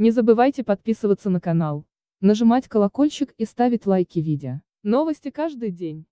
Не забывайте подписываться на канал, нажимать колокольчик и ставить лайки видео. Новости каждый день.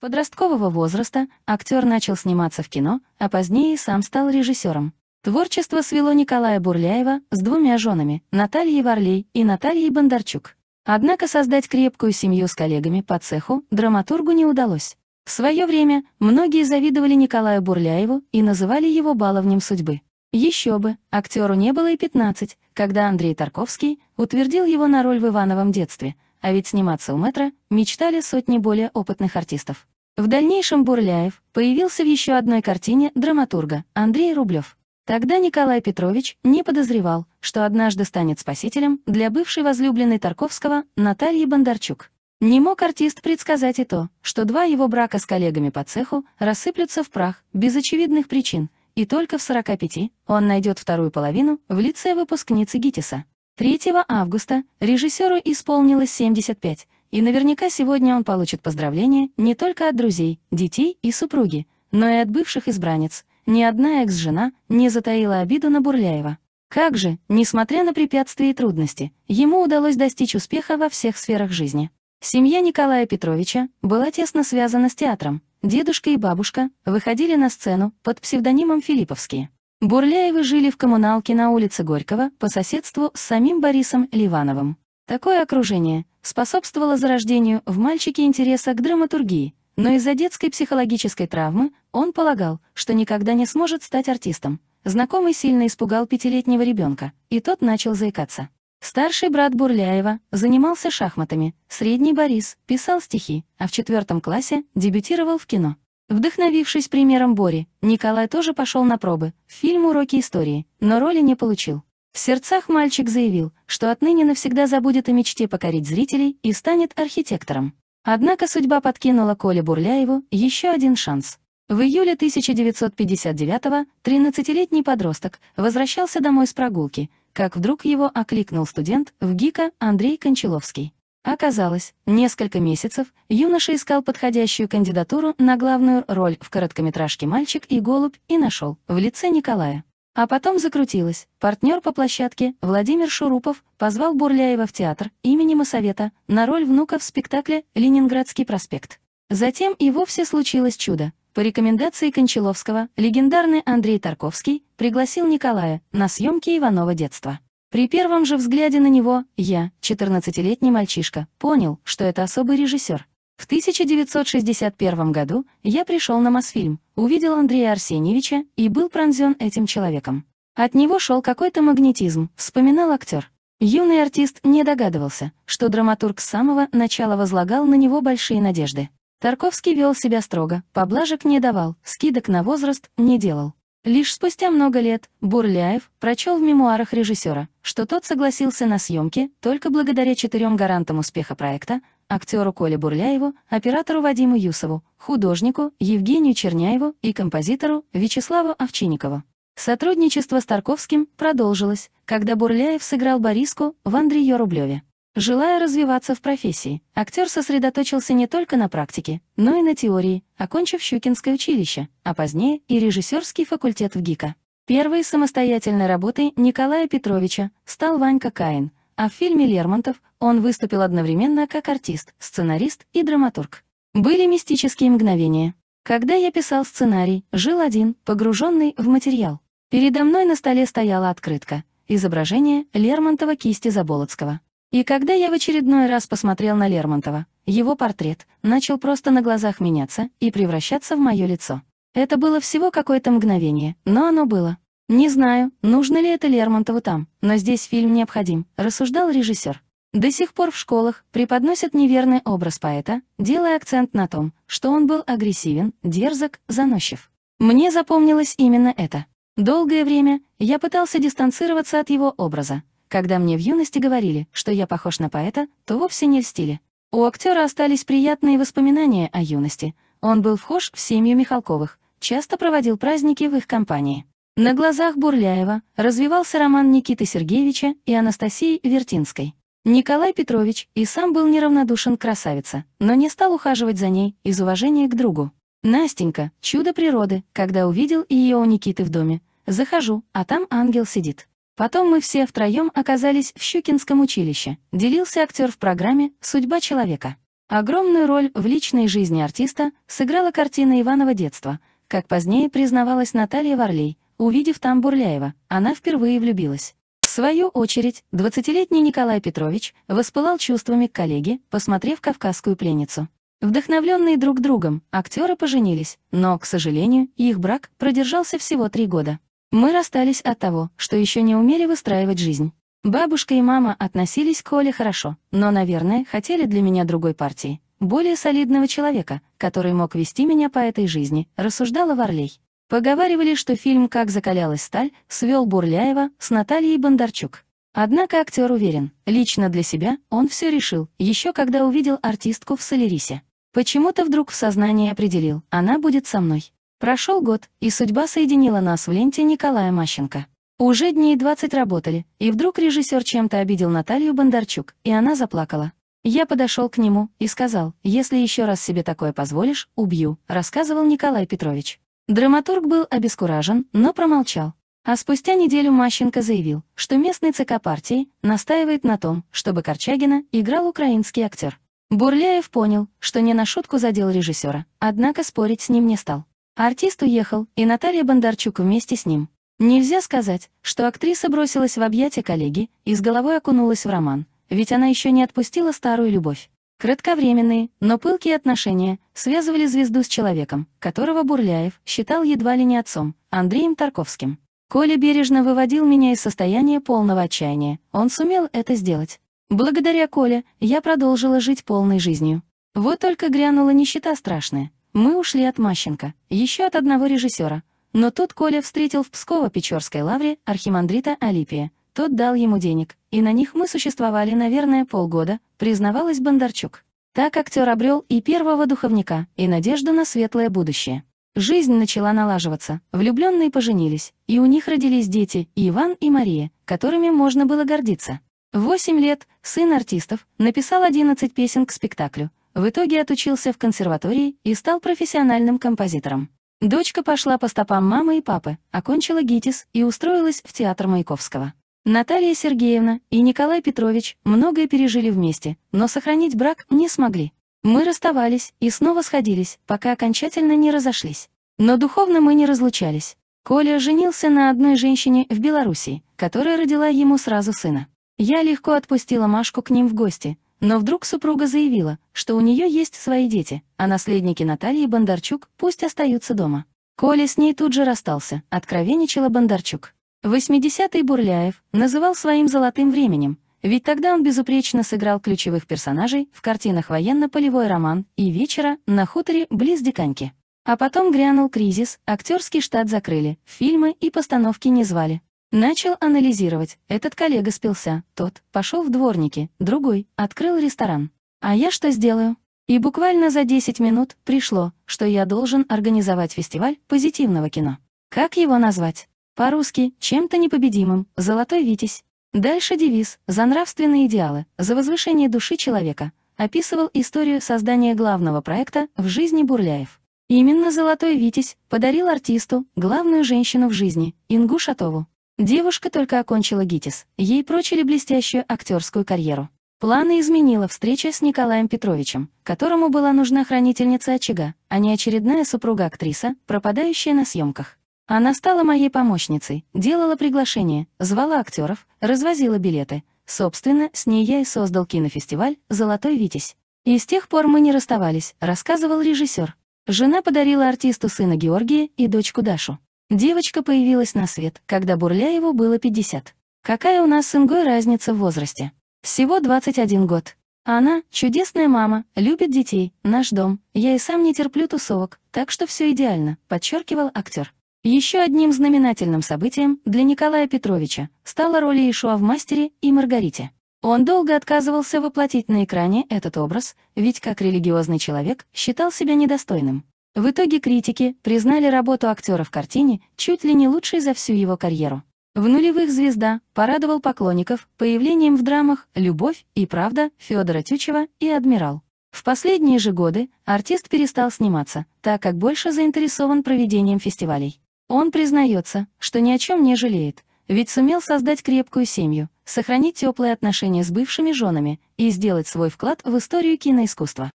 Подросткового возраста актер начал сниматься в кино, а позднее сам стал режиссером. Творчество свело Николая Бурляева с двумя женами, Натальей Варлей и Натальей Бондарчук. Однако создать крепкую семью с коллегами по цеху драматургу не удалось. В свое время многие завидовали Николаю Бурляеву и называли его баловнем судьбы. Еще бы, актеру не было и 15, когда Андрей Тарковский утвердил его на роль в «Ивановом детстве», а ведь сниматься у Мэтра мечтали сотни более опытных артистов. В дальнейшем Бурляев появился в еще одной картине драматурга Андрей Рублев. Тогда Николай Петрович не подозревал, что однажды станет спасителем для бывшей возлюбленной Тарковского Натальи Бондарчук. Не мог артист предсказать и то, что два его брака с коллегами по цеху рассыплются в прах без очевидных причин, и только в 45 он найдет вторую половину в лице выпускницы ГИТИСа. 3 августа режиссеру исполнилось 75, и наверняка сегодня он получит поздравления не только от друзей, детей и супруги, но и от бывших избранниц. Ни одна экс-жена не затаила обиду на Бурляева. Как же, несмотря на препятствия и трудности, ему удалось достичь успеха во всех сферах жизни. Семья Николая Петровича была тесно связана с театром, Дедушка и бабушка выходили на сцену под псевдонимом Филипповские. Бурляевы жили в коммуналке на улице Горького по соседству с самим Борисом Ливановым. Такое окружение способствовало зарождению в мальчике интереса к драматургии, но из-за детской психологической травмы он полагал, что никогда не сможет стать артистом. Знакомый сильно испугал пятилетнего ребенка, и тот начал заикаться. Старший брат Бурляева занимался шахматами, средний Борис писал стихи, а в четвертом классе дебютировал в кино. Вдохновившись примером Бори, Николай тоже пошел на пробы, в фильм «Уроки истории», но роли не получил. В сердцах мальчик заявил, что отныне навсегда забудет о мечте покорить зрителей и станет архитектором. Однако судьба подкинула Коле Бурляеву еще один шанс. В июле 1959-го 13-летний подросток возвращался домой с прогулки, как вдруг его окликнул студент в ГИКа Андрей Кончаловский. Оказалось, несколько месяцев юноша искал подходящую кандидатуру на главную роль в короткометражке «Мальчик и голубь» и нашел в лице Николая. А потом закрутилось. Партнер по площадке Владимир Шурупов позвал Бурляева в театр имени Масовета на роль внука в спектакле «Ленинградский проспект». Затем и вовсе случилось чудо. По рекомендации Кончаловского легендарный Андрей Тарковский пригласил Николая на съемки Иванова детства. При первом же взгляде на него я, 14-летний мальчишка, понял, что это особый режиссер. В 1961 году я пришел на Мосфильм, увидел Андрея Арсеньевича и был пронзен этим человеком. От него шел какой-то магнетизм, вспоминал актер. Юный артист не догадывался, что драматург с самого начала возлагал на него большие надежды. Тарковский вел себя строго, поблажек не давал, скидок на возраст не делал. Лишь спустя много лет Бурляев прочел в мемуарах режиссера, что тот согласился на съемки только благодаря четырем гарантам успеха проекта, актеру Коле Бурляеву, оператору Вадиму Юсову, художнику Евгению Черняеву и композитору Вячеславу Овчинникову. Сотрудничество с Тарковским продолжилось, когда Бурляев сыграл Бориску в Андрее Рублеве. Желая развиваться в профессии, актер сосредоточился не только на практике, но и на теории, окончив Щукинское училище, а позднее и режиссерский факультет в ГИКа. Первой самостоятельной работой Николая Петровича стал Ванька Каин, а в фильме «Лермонтов» он выступил одновременно как артист, сценарист и драматург. Были мистические мгновения. Когда я писал сценарий, жил один, погруженный в материал. Передо мной на столе стояла открытка, изображение Лермонтова кисти Заболоцкого. И когда я в очередной раз посмотрел на Лермонтова, его портрет начал просто на глазах меняться и превращаться в мое лицо. Это было всего какое-то мгновение, но оно было. «Не знаю, нужно ли это Лермонтову там, но здесь фильм необходим», — рассуждал режиссер. До сих пор в школах преподносят неверный образ поэта, делая акцент на том, что он был агрессивен, дерзок, заносчив. Мне запомнилось именно это. Долгое время я пытался дистанцироваться от его образа, когда мне в юности говорили, что я похож на поэта, то вовсе не льстили. У актера остались приятные воспоминания о юности. Он был вхож в семью Михалковых, часто проводил праздники в их компании. На глазах Бурляева развивался роман Никиты Сергеевича и Анастасии Вертинской. Николай Петрович и сам был неравнодушен к красавице, но не стал ухаживать за ней из уважения к другу. Настенька, чудо природы, когда увидел ее у Никиты в доме. Захожу, а там ангел сидит. Потом мы все втроем оказались в Щукинском училище, делился актер в программе «Судьба человека». Огромную роль в личной жизни артиста сыграла картина Иванова детства, как позднее признавалась Наталья Варлей, увидев там Бурляева, она впервые влюбилась. В свою очередь, 20-летний Николай Петрович воспылал чувствами к коллеге, посмотрев «Кавказскую пленницу». Вдохновленные друг другом, актеры поженились, но, к сожалению, их брак продержался всего три года. Мы расстались от того, что еще не умели выстраивать жизнь. Бабушка и мама относились к Оле хорошо, но, наверное, хотели для меня другой партии, более солидного человека, который мог вести меня по этой жизни, рассуждала Варлей. Поговаривали, что фильм «Как закалялась сталь» свел Бурляева с Натальей Бондарчук. Однако актер уверен, лично для себя он все решил, еще когда увидел артистку в Солерисе. Почему-то вдруг в сознании определил, она будет со мной. Прошел год, и судьба соединила нас в ленте Николая Мащенко. Уже дней 20 работали, и вдруг режиссер чем-то обидел Наталью Бондарчук, и она заплакала. Я подошел к нему и сказал, если еще раз себе такое позволишь, убью, рассказывал Николай Петрович. Драматург был обескуражен, но промолчал. А спустя неделю Мащенко заявил, что местный ЦК партии настаивает на том, чтобы Корчагина играл украинский актер. Бурляев понял, что не на шутку задел режиссера, однако спорить с ним не стал. А артист уехал, и Наталья Бондарчук вместе с ним. Нельзя сказать, что актриса бросилась в объятия коллеги и с головой окунулась в роман, ведь она еще не отпустила старую любовь. Кратковременные, но пылкие отношения связывали звезду с человеком, которого Бурляев считал едва ли не отцом, Андреем Тарковским. Коля бережно выводил меня из состояния полного отчаяния, он сумел это сделать. Благодаря Коле я продолжила жить полной жизнью. Вот только грянула нищета страшная. Мы ушли от Мащенко, еще от одного режиссера. Но тут Коля встретил в Псково-Печорской лавре архимандрита Алипия. Тот дал ему денег, и на них мы существовали, наверное, полгода, признавалась Бондарчук. Так актер обрел и первого духовника, и надежду на светлое будущее. Жизнь начала налаживаться, влюбленные поженились, и у них родились дети, Иван и Мария, которыми можно было гордиться. Восемь лет сын артистов написал 11 песен к спектаклю, в итоге отучился в консерватории и стал профессиональным композитором. Дочка пошла по стопам мамы и папы, окончила ГИТИС и устроилась в театр Маяковского. Наталья Сергеевна и Николай Петрович многое пережили вместе, но сохранить брак не смогли. Мы расставались и снова сходились, пока окончательно не разошлись. Но духовно мы не разлучались. Коля женился на одной женщине в Белоруссии, которая родила ему сразу сына. Я легко отпустила Машку к ним в гости, но вдруг супруга заявила, что у нее есть свои дети, а наследники Натальи Бондарчук пусть остаются дома. Коля с ней тут же расстался, откровенничала Бондарчук. 80-й Бурляев называл своим золотым временем, ведь тогда он безупречно сыграл ключевых персонажей в картинах «Военно-полевой роман» и «Вечера» на хуторе близ Диканьки. А потом грянул кризис, актерский штат закрыли, фильмы и постановки не звали. Начал анализировать, этот коллега спился, тот пошел в дворники, другой открыл ресторан. А я что сделаю? И буквально за 10 минут пришло, что я должен организовать фестиваль позитивного кино. Как его назвать? По-русски, чем-то непобедимым, «Золотой Витязь». Дальше девиз «За нравственные идеалы, за возвышение души человека» описывал историю создания главного проекта в жизни Бурляев. Именно «Золотой Витязь» подарил артисту главную женщину в жизни, Ингу Шатову. Девушка только окончила ГИТИС, ей прочили блестящую актерскую карьеру. Планы изменила встреча с Николаем Петровичем, которому была нужна хранительница очага, а не очередная супруга-актриса, пропадающая на съемках. Она стала моей помощницей, делала приглашения, звала актеров, развозила билеты. Собственно, с ней я и создал кинофестиваль «Золотой Витязь». И с тех пор мы не расставались, рассказывал режиссер. Жена подарила артисту сына Георгия и дочку Дашу. Девочка появилась на свет, когда Бурляеву было 50. Какая у нас с Ингой разница в возрасте? Всего 21 год. Она — чудесная мама, любит детей, наш дом. Я и сам не терплю тусовок, так что все идеально», — подчеркивал актер. Еще одним знаменательным событием для Николая Петровича стала роль Иешуа в «Мастере» и «Маргарите». Он долго отказывался воплотить на экране этот образ, ведь как религиозный человек считал себя недостойным. В итоге критики признали работу актера в картине чуть ли не лучшей за всю его карьеру. В нулевых «Звезда» порадовал поклонников появлением в драмах «Любовь» и «Правда» Федора Тючева и «Адмирал». В последние же годы артист перестал сниматься, так как больше заинтересован проведением фестивалей. Он признается, что ни о чем не жалеет, ведь сумел создать крепкую семью, сохранить теплые отношения с бывшими женами и сделать свой вклад в историю киноискусства.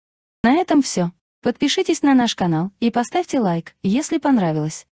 На этом все. Подпишитесь на наш канал и поставьте лайк, если понравилось.